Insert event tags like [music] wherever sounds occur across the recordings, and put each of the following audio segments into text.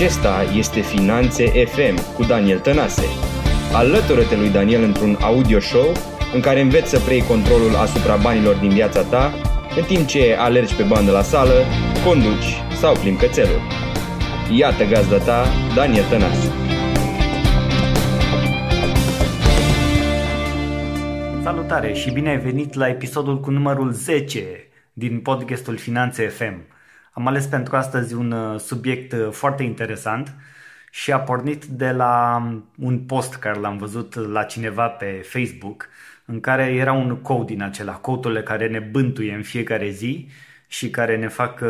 Acesta este Finanțe FM cu Daniel Tănase. Alătură-te lui Daniel într-un audio show în care înveți să preiei controlul asupra banilor din viața ta în timp ce alergi pe bandă la sală, conduci sau plimbi cățelul. Iată gazda ta, Daniel Tănase. Salutare și bine ai venit la episodul cu numărul 10 din podcastul Finanțe FM. Am ales pentru astăzi un uh, subiect uh, foarte interesant și a pornit de la um, un post care l-am văzut uh, la cineva pe Facebook în care era un cod din acela, codurile care ne bântuie în fiecare zi și care ne fac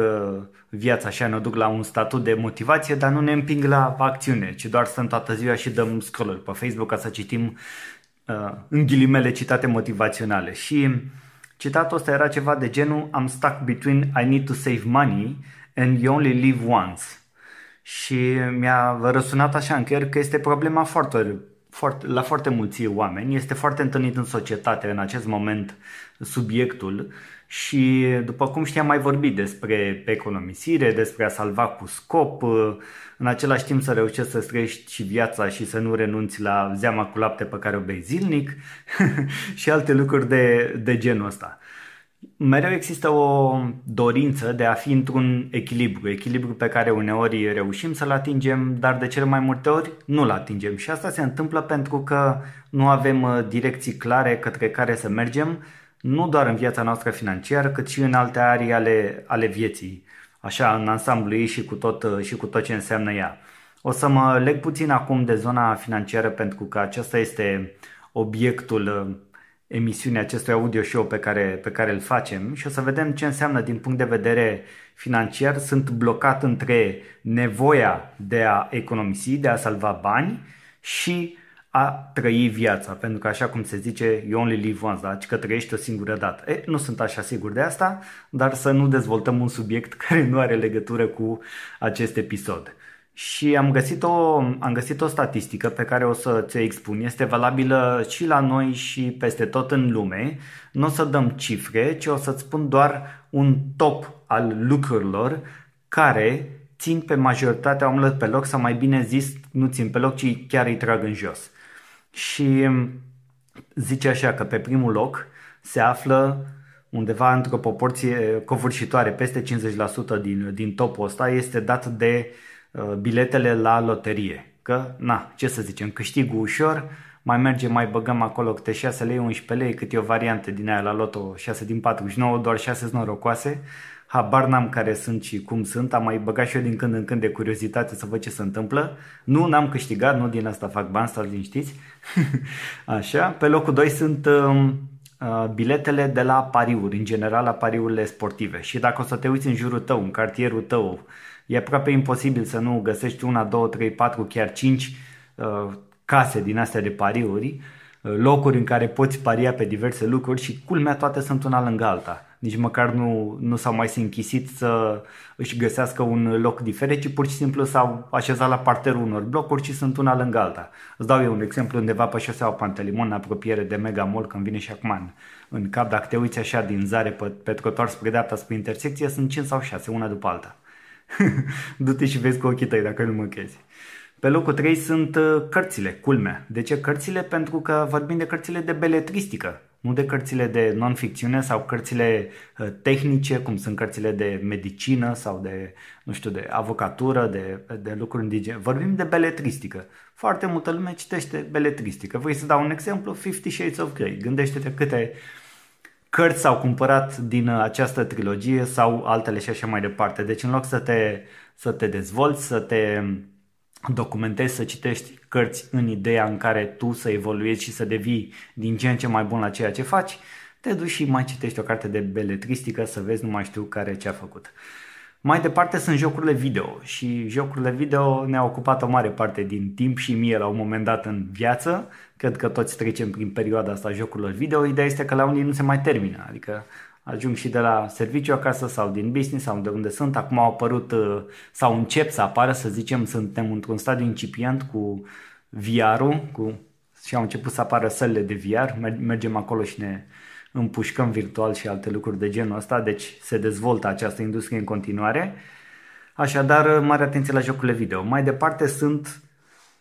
viața așa, ne duc la un statut de motivație, dar nu ne împing la acțiune, ci doar stăm toată ziua și dăm scroll pe Facebook ca să citim în ghilimele citate motivaționale și uh, Citatul ăsta era ceva de genul I'm stuck between I need to save money and you only live once. Și mi-a răsunat așa în creier că este problema foarte, foarte, la foarte mulți oameni, este foarte întâlnit în societate în acest moment subiectul și, după cum știam, mai vorbit despre economisire, despre a salva cu scop, în același timp să reușești să străiești și viața și să nu renunți la zeama cu lapte pe care o bei zilnic [laughs] și alte lucruri de, de genul ăsta. Mereu există o dorință de a fi într-un echilibru, echilibru pe care uneori reușim să-l atingem, dar de cele mai multe ori nu-l atingem și asta se întâmplă pentru că nu avem uh, direcții clare către care să mergem nu doar în viața noastră financiară, cât și în alte arii ale, ale vieții, așa, în ansamblu ei și cu, tot, și cu tot ce înseamnă ea. O să mă leg puțin acum de zona financiară pentru că acesta este obiectul uh, emisiunii acestui audio show pe care, pe care îl facem și o să vedem ce înseamnă din punct de vedere financiar. Sunt blocat între nevoia de a economisi, de a salva bani și a trăi viața, pentru că așa cum se zice, you only live once, da? că trăiești o singură dată. E, nu sunt așa sigur de asta, dar să nu dezvoltăm un subiect [laughs] care nu are legătură cu acest episod. Și am găsit, o, am găsit o statistică pe care o să ți-o expun. Este valabilă și la noi și peste tot în lume. Nu o să dăm cifre, ci o să-ți spun doar un top al lucrurilor care țin pe majoritatea omului pe loc sau mai bine zis nu țin pe loc, ci chiar îi trag în jos și mm, zice așa că pe primul loc se află undeva într-o proporție covârșitoare, peste 50% din, din topul ăsta, este dat de uh, biletele la loterie. Că, na, ce să zicem, câștigul ușor, mai merge, mai băgăm acolo câte 6 lei, 11 lei, cât e o variantă din aia la loto, 6 din 49, doar 6 norocoase, habar n-am care sunt și cum sunt, am mai băgat și eu din când în când de curiozitate să văd ce se întâmplă. Nu, n-am câștigat, nu din asta fac bani, stați liniștiți. [laughs] Așa, pe locul 2 sunt um, uh, biletele de la pariuri, în general la pariurile sportive. Și dacă o să te uiți în jurul tău, în cartierul tău, e aproape imposibil să nu găsești una, două, trei, patru, chiar cinci uh, case din astea de pariuri. Uh, Uh, locuri în care poți paria pe diverse lucruri și culmea toate sunt una lângă alta. Nici măcar nu, nu s-au mai închisit să își găsească un loc diferit, ci pur și simplu s-au așezat la parterul unor blocuri și sunt una lângă alta. Îți dau eu un exemplu undeva pe șoseaua Pantelimon, în apropiere de Mega Mall, când vine și acum în, în cap, dacă te uiți așa din zare pe, pe trotuar spre dreapta, spre intersecție, sunt 5 sau 6, una după alta. [laughs] Du-te și vezi cu ochii tăi dacă nu mă crezi. Uh, pe locul 3 sunt uh, cărțile, culmea. De ce cărțile? Pentru că vorbim de cărțile de beletristică, nu de cărțile de non-ficțiune sau cărțile uh, tehnice, cum sunt cărțile de medicină sau de, nu știu, de avocatură, de, de lucruri indigene. Vorbim de beletristică. Foarte multă lume citește beletristică. Voi să dau un exemplu, Fifty Shades of Grey. Gândește-te câte cărți s-au cumpărat din uh, această trilogie sau altele și așa mai departe. Deci în loc să te, să te dezvolți, să te documentezi, să citești cărți în ideea în care tu să evoluezi și să devii din ce în ce mai bun la ceea ce faci, te duci și mai citești o carte de beletristică să vezi nu mai știu care ce a făcut. Mai departe sunt jocurile video și jocurile video ne-au ocupat o mare parte din timp și mie la un moment dat în viață. Cred că toți trecem prin perioada asta jocurilor video. Ideea este că la unii nu se mai termină, adică ajung și de la serviciu acasă sau din business sau de unde sunt. Acum au apărut uh, sau încep să apară, să zicem, suntem într-un stadiu incipient cu VR-ul cu, și au început să apară sălile de VR. Mergem acolo și ne împușcăm virtual și alte lucruri de genul ăsta, deci se dezvoltă această industrie în continuare. Așadar, mare atenție la jocurile video. Mai departe sunt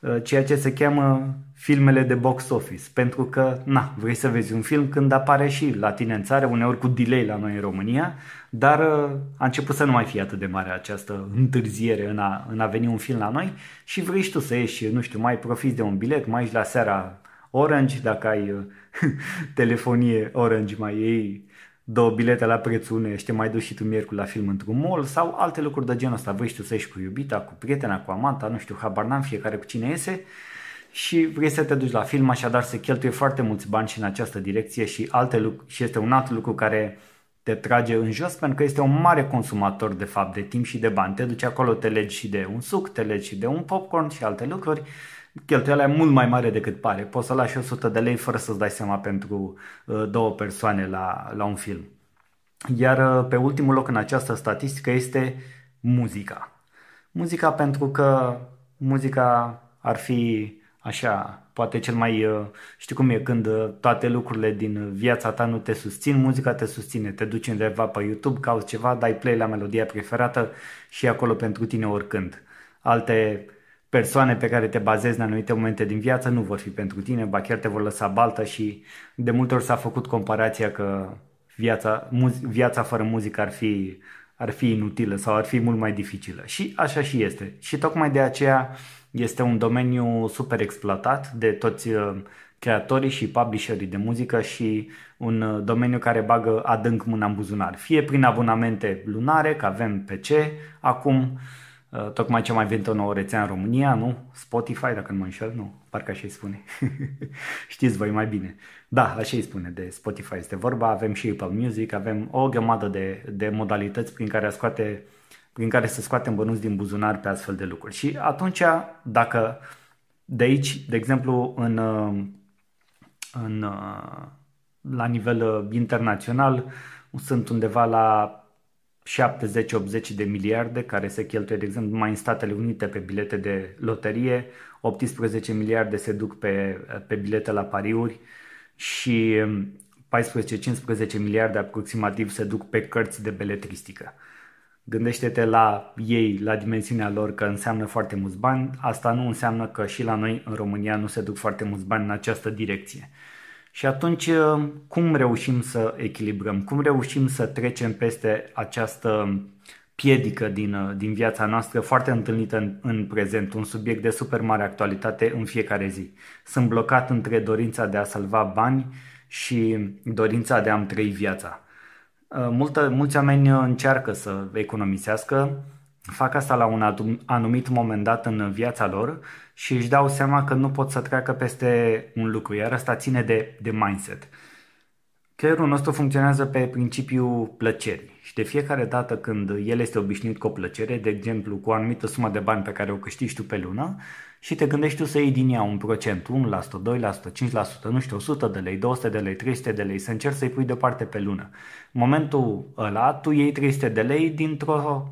Uh, ceea ce se cheamă filmele de box office, pentru că, na, vrei să vezi un film când apare și la tine în țară, uneori cu delay la noi în România, dar uh, a început să nu mai fie atât de mare această întârziere în a, în a veni un film la noi și vrei și tu să ieși, nu știu, mai profiți de un bilet, mai ești la seara Orange, dacă ai uh, [laughs] telefonie Orange, mai ei două bilete la prețul unei și te mai duci și tu miercuri la film într-un mall sau alte lucruri de genul ăsta. Vrei și tu să ieși cu iubita, cu prietena, cu amanta, nu știu, habar n-am fiecare cu cine iese și vrei să te duci la film, așadar se cheltuie foarte mulți bani și în această direcție și, alte lucru, și este un alt lucru care te trage în jos pentru că este un mare consumator de fapt de timp și de bani. Te duci acolo, te legi și de un suc, te legi și de un popcorn și alte lucruri cheltuiala e mult mai mare decât pare. Poți să lași 100 de lei fără să-ți dai seama pentru uh, două persoane la, la un film. Iar uh, pe ultimul loc în această statistică este muzica. Muzica pentru că muzica ar fi așa, poate cel mai, uh, știi cum e, când toate lucrurile din viața ta nu te susțin, muzica te susține, te duci undeva pe YouTube, cauți ceva, dai play la melodia preferată și e acolo pentru tine oricând. Alte persoane pe care te bazezi în anumite momente din viață nu vor fi pentru tine, ba chiar te vor lăsa baltă și de multe ori s-a făcut comparația că viața, muz- viața fără muzică ar fi, ar fi inutilă sau ar fi mult mai dificilă. Și așa și este. Și tocmai de aceea este un domeniu super exploatat de toți uh, creatorii și publisherii de muzică și un uh, domeniu care bagă adânc mâna în buzunar. Fie prin abonamente lunare, că avem pe ce acum, Uh, tocmai ce mai venit o nouă rețea în România, nu? Spotify, dacă nu mă înșel, nu? Parcă așa îi spune. [laughs] Știți voi mai bine. Da, așa îi spune de Spotify este vorba. Avem și Apple Music, avem o gămadă de, de modalități prin care, scoate, prin care să scoatem bănuți din buzunar pe astfel de lucruri. Și atunci, dacă de aici, de exemplu, în, uh, în, uh, la nivel internațional, sunt undeva la 70-80 de miliarde care se cheltuie, de exemplu, mai în Statele Unite pe bilete de loterie, 18 miliarde se duc pe, pe bilete la pariuri și 14-15 um, miliarde aproximativ se duc pe cărți de beletristică. Gândește-te la ei, la dimensiunea lor, că înseamnă foarte mulți bani. Asta nu înseamnă că și la noi, în România, nu se duc foarte mulți bani în această direcție. Și atunci, cum reușim să echilibrăm? Cum reușim să trecem peste această piedică din, din viața noastră, foarte întâlnită în, în prezent, un subiect de super mare actualitate în fiecare zi. Sunt blocat între dorința de a salva bani și dorința de a-mi trăi viața. Uh, multă, mulți oameni încearcă să economisească, fac asta la un anumit moment dat în viața lor și își dau seama că nu pot să treacă peste un lucru, iar asta ține de, de mindset. Creierul nostru funcționează pe principiul plăcerii și de fiecare dată când el este obișnuit cu o plăcere, de exemplu cu o anumită sumă de bani pe care o câștigi tu pe lună și te gândești tu să iei din ea un procent, 1%, 2%, 5%, nu știu, 100 de lei, 200 de lei, 300 de lei, să încerci să-i pui deoparte pe lună. În momentul ăla, tu iei 300 de lei dintr-o,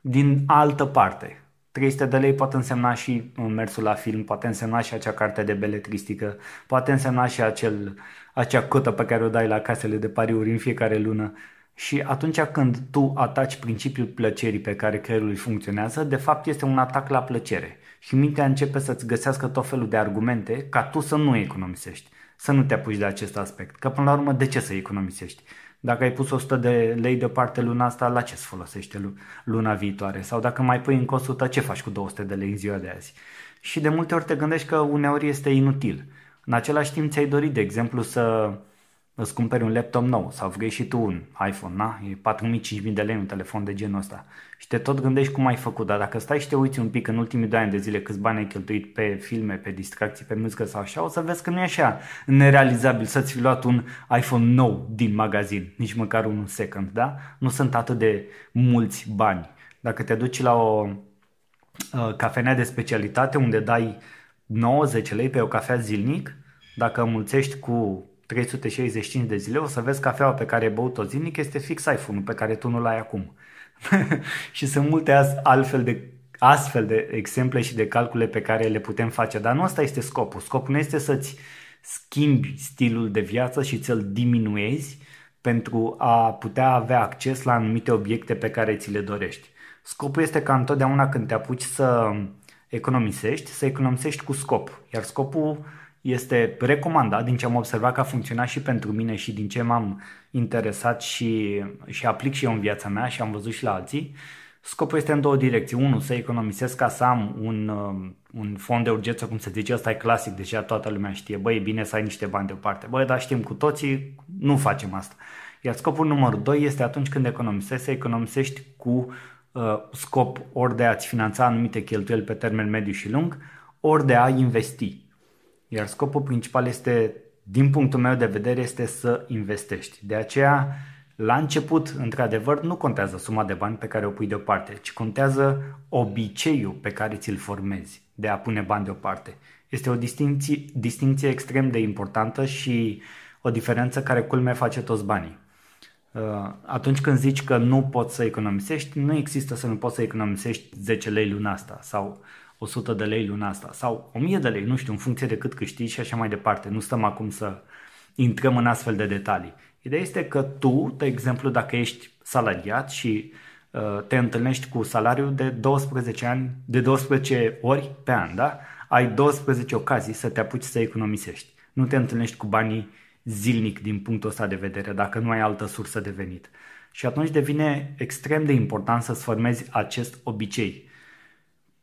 din altă parte, 300 de lei poate însemna și uh, mersul la film, poate însemna și acea carte de beletristică, poate însemna și acel, acea cotă pe care o dai la casele de pariuri în fiecare lună. Și atunci când tu ataci principiul plăcerii pe care creierul îi funcționează, de fapt este un atac la plăcere. Și mintea începe să-ți găsească tot felul de argumente ca tu să nu economisești, să nu te apuci de acest aspect. Că până la urmă, de ce să economisești? Dacă ai pus 100 de lei deoparte luna asta, la ce îți folosește luna viitoare? Sau dacă mai pui costul 100, ce faci cu 200 de lei în ziua de azi? Și de multe ori te gândești că uneori este inutil. În același timp ți-ai dorit, de exemplu, să îți cumperi un laptop nou sau vrei și tu un iPhone, na? E 4.000-5.000 de lei un telefon de genul ăsta. Și te tot gândești cum ai făcut, dar dacă stai și te uiți un pic în ultimii 2 ani de zile câți bani ai cheltuit pe filme, pe distracții, pe muzică sau așa, o să vezi că nu e așa nerealizabil să-ți fi luat un iPhone nou din magazin, nici măcar un second, da? Nu sunt atât de mulți bani. Dacă te duci la o ă, cafenea de specialitate unde dai 90 lei pe o cafea zilnic, dacă mulțești cu 365 de zile, o să vezi cafeaua pe care ai băut-o zilnic este fix iPhone-ul pe care tu nu-l ai acum. [laughs] și sunt multe altfel de, astfel de exemple și de calcule pe care le putem face, dar nu asta este scopul. Scopul nu este să-ți schimbi stilul de viață și ți-l diminuezi pentru a putea avea acces la anumite obiecte pe care ți le dorești. Scopul este ca întotdeauna când te apuci să economisești, să economisești cu scop. Iar scopul este recomandat din ce am observat că a funcționat și pentru mine și din ce m-am interesat și, și aplic și eu în viața mea și am văzut și la alții. Scopul este în două direcții. Unul, să economisesc ca să am un, um, un fond de urgență, cum se zice, ăsta e clasic, deja toată lumea știe, băi, e bine să ai niște bani deoparte. Băi, dar știm cu toții, nu facem asta. Iar scopul numărul 2 este atunci când economisești, să economisești cu uh, scop ori de a-ți finanța anumite cheltuieli pe termen mediu și lung, ori de a investi. Iar scopul principal este, din punctul meu de vedere, este să investești. De aceea, la început, într-adevăr, nu contează suma de bani pe care o pui deoparte, ci contează obiceiul pe care ți-l formezi de a pune bani deoparte. Este o distinție, distinție extrem de importantă și o diferență care culme face toți banii. Uh, atunci când zici că nu poți să economisești, nu există să nu poți să economisești 10 lei luna asta sau 100 de lei luna asta sau 1000 de lei, nu știu, în funcție de cât câștigi și așa mai departe. Nu stăm acum să intrăm în astfel de detalii. Ideea este că tu, de exemplu, dacă ești salariat și uh, te întâlnești cu salariul de 12 ani, de 12 ori pe an, da? Ai 12 ocazii să te apuci să economisești. Nu te întâlnești cu banii zilnic din punctul ăsta de vedere, dacă nu ai altă sursă de venit. Și atunci devine extrem de important să-ți formezi acest obicei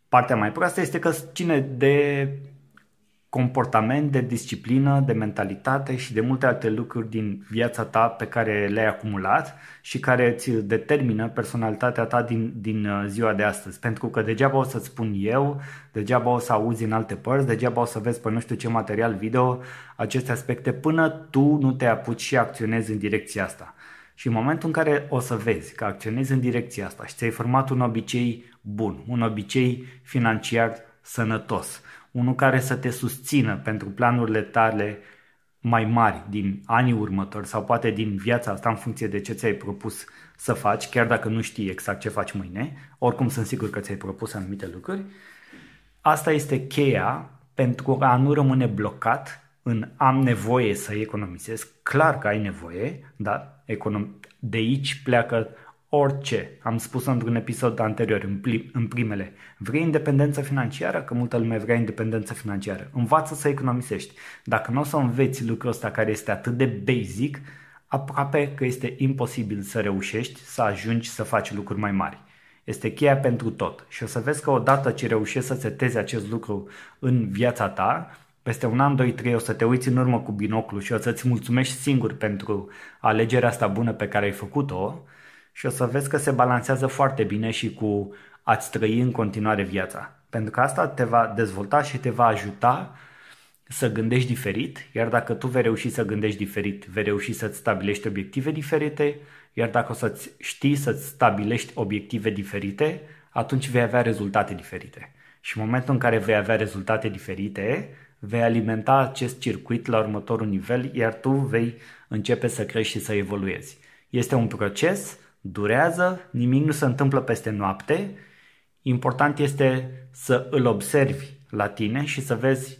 Partea mai proastă este că ține de comportament, de disciplină, de mentalitate și de multe alte lucruri din viața ta pe care le-ai acumulat și care îți determină personalitatea ta din, din uh, ziua de astăzi. Pentru că degeaba o să-ți spun eu, degeaba o să auzi în alte părți, degeaba o să vezi pe nu știu ce material video aceste aspecte până tu nu te apuci și acționezi în direcția asta. Și în momentul în care o să vezi că acționezi în direcția asta și ți-ai format un obicei bun, un obicei financiar sănătos, unul care să te susțină pentru planurile tale mai mari din anii următori sau poate din viața asta în funcție de ce ți-ai propus să faci, chiar dacă nu știi exact ce faci mâine, oricum sunt sigur că ți-ai propus anumite lucruri, asta este cheia pentru a nu rămâne blocat în am nevoie să economisesc, clar că ai nevoie, dar economic. De aici pleacă orice. Am spus într-un episod anterior, în, pli- în primele. Vrei independență financiară? Că multă lume vrea independență financiară. Învață să economisești. Dacă nu o să înveți lucrul ăsta care este atât de basic, aproape că este imposibil să reușești să ajungi să faci lucruri mai mari. Este cheia pentru tot și o să vezi că odată ce reușești să setezi acest lucru în viața ta, peste un an, doi, trei o să te uiți în urmă cu binoclu și o să-ți mulțumești singur pentru alegerea asta bună pe care ai făcut-o și o să vezi că se balancează foarte bine și cu a-ți trăi în continuare viața. Pentru că asta te va dezvolta și te va ajuta să gândești diferit, iar dacă tu vei reuși să gândești diferit, vei reuși să-ți stabilești obiective diferite, iar dacă o să-ți știi să-ți stabilești obiective diferite, atunci vei avea rezultate diferite. Și în momentul în care vei avea rezultate diferite, vei alimenta acest circuit la următorul nivel, iar tu vei începe să crești și să evoluezi. Este un proces, durează, nimic nu se întâmplă peste noapte. Important este să îl observi la tine și să vezi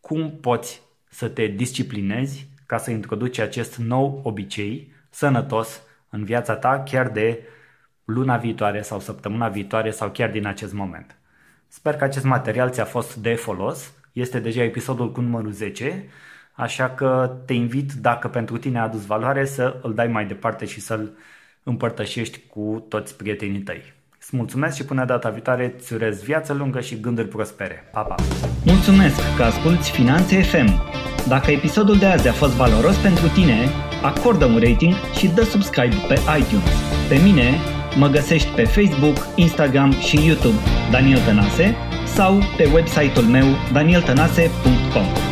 cum poți să te disciplinezi ca să introduci acest nou obicei sănătos în viața ta chiar de luna viitoare sau săptămâna viitoare sau chiar din acest moment. Sper că acest material ți-a fost de folos este deja episodul cu numărul 10, așa că te invit, dacă pentru tine a adus valoare, să îl dai mai departe și să-l împărtășești cu toți prietenii tăi. Îți mulțumesc și până data viitoare îți urez viață lungă și gânduri prospere. Pa, pa! Mulțumesc că asculti Finanțe FM. Dacă episodul de azi a fost valoros pentru tine, acordă un rating și dă subscribe pe iTunes. Pe mine mă găsești pe Facebook, Instagram și YouTube Daniel Tănase sau pe website-ul meu danieltanase.com.